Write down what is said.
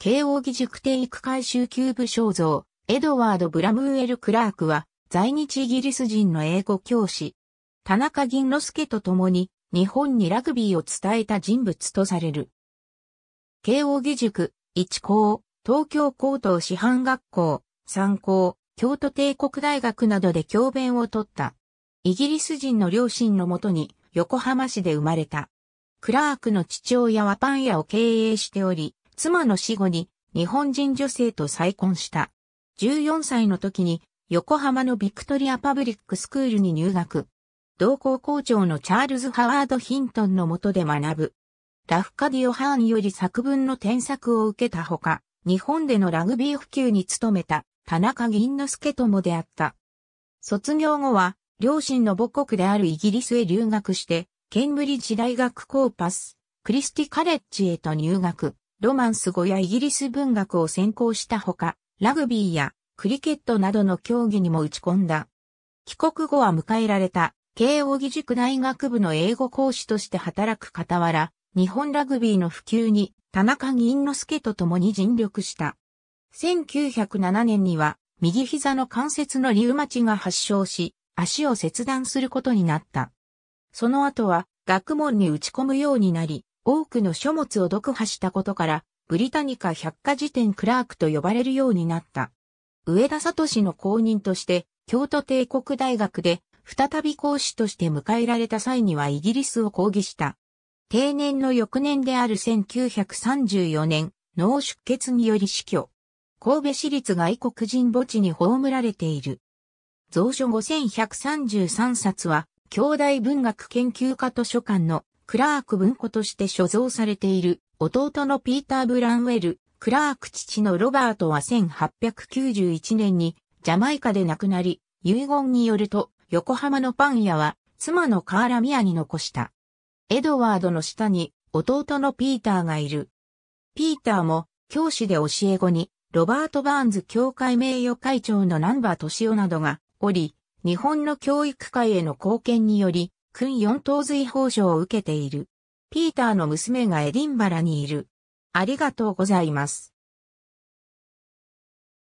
慶応義塾帝育回収級部肖像、エドワード・ブラムウェル・クラークは、在日イギリス人の英語教師、田中銀之助と共に、日本にラグビーを伝えた人物とされる。慶応義塾、一校、東京高等師範学校、三校、京都帝国大学などで教鞭を取った。イギリス人の両親のもとに横浜市で生まれた。クラークの父親はパン屋を経営しており、妻の死後に日本人女性と再婚した。14歳の時に横浜のビクトリアパブリックスクールに入学。同校校長のチャールズ・ハワード・ヒントンの下で学ぶ。ラフカディオ・ハーンより作文の添削を受けたほか、日本でのラグビー普及に努めた田中銀之助とも出会った。卒業後は、両親の母国であるイギリスへ留学して、ケンブリッジ大学コーパス、クリスティカレッジへと入学。ロマンス語やイギリス文学を専攻したほか、ラグビーやクリケットなどの競技にも打ち込んだ。帰国後は迎えられた、慶応義塾大学部の英語講師として働く傍ら、日本ラグビーの普及に田中銀之助と共に尽力した。1907年には、右膝の関節のリウマチが発症し、足を切断することになった。その後は、学問に打ち込むようになり、多くの書物を読破したことから、ブリタニカ百科事典クラークと呼ばれるようになった。上田聡の後任として、京都帝国大学で、再び講師として迎えられた際にはイギリスを抗議した。定年の翌年である1934年、脳出血により死去。神戸市立外国人墓地に葬られている。蔵書5133冊は、兄弟文学研究家図書館のクラーク文庫として所蔵されている、弟のピーター・ブランウェル、クラーク父のロバートは1891年にジャマイカで亡くなり、遺言によると横浜のパン屋は妻のカーラ・ミアに残した。エドワードの下に弟のピーターがいる。ピーターも教師で教え子にロバート・バーンズ協会名誉会長のー・トシオなどがおり、日本の教育界への貢献により君四等随報奨を受けている。ピーターの娘がエディンバラにいる。ありがとうございます。